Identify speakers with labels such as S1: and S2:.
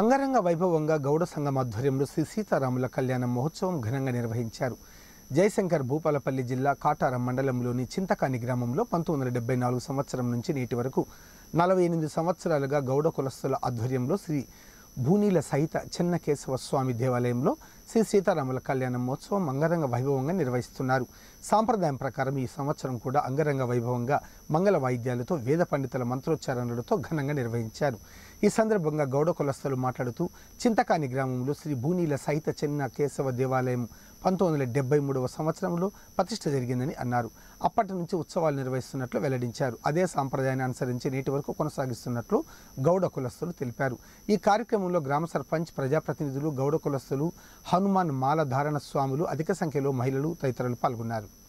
S1: అంగరంగ వైభవంగా గౌడ సంఘం ఆధ్వర్యంలో శ్రీ సీతారాముల కళ్యాణ మహోత్సవం ఘనంగా నిర్వహించారు జయశంకర్ భూపాలపల్లి జిల్లా కాటారం మండలంలోని చింతకాని గ్రామంలో పంతొమ్మిది వందల డెబ్బై నాలుగు సంవత్సరం నుంచి నేటి వరకు నలభై ఎనిమిది సంవత్సరాలుగా గౌడ కులస్తుల ఆధ్వర్యంలో శ్రీ భూనీల సహిత చెన్నకేశవ స్వామి దేవాలయంలో శ్రీ సీతారాముల కళ్యాణ మహోత్సవం అంగరంగ వైభవంగా నిర్వహిస్తున్నారు సాంప్రదాయం ప్రకారం ఈ సంవత్సరం కూడా అంగరంగ వైభవంగా మంగళ వాయిద్యాలతో వేద పండితుల మంత్రోచ్చారణలతో ఘనంగా నిర్వహించారు ఈ సందర్భంగా గౌడ కులస్థలు మాట్లాడుతూ చింతకాని గ్రామంలో శ్రీ భూనీల సహిత చెన్న కేశవ దేవాలయం పంతొమ్మిది వందల డెబ్బై మూడవ సంవత్సరంలో ప్రతిష్ట జరిగిందని అన్నారు అప్పటి నుంచి ఉత్సవాలు నిర్వహిస్తున్నట్లు వెల్లడించారు అదే సాంప్రదాయాన్ని అనుసరించి నేటి వరకు కొనసాగిస్తున్నట్లు గౌడ కులస్థులు తెలిపారు ఈ కార్యక్రమంలో గ్రామ సర్పంచ్ ప్రజాప్రతినిధులు గౌడ కులస్థులు హను హనుమాన్ మాల ధారణ స్వాములు అధిక సంఖ్యలో మహిళలు తదితరులు పాల్గొన్నారు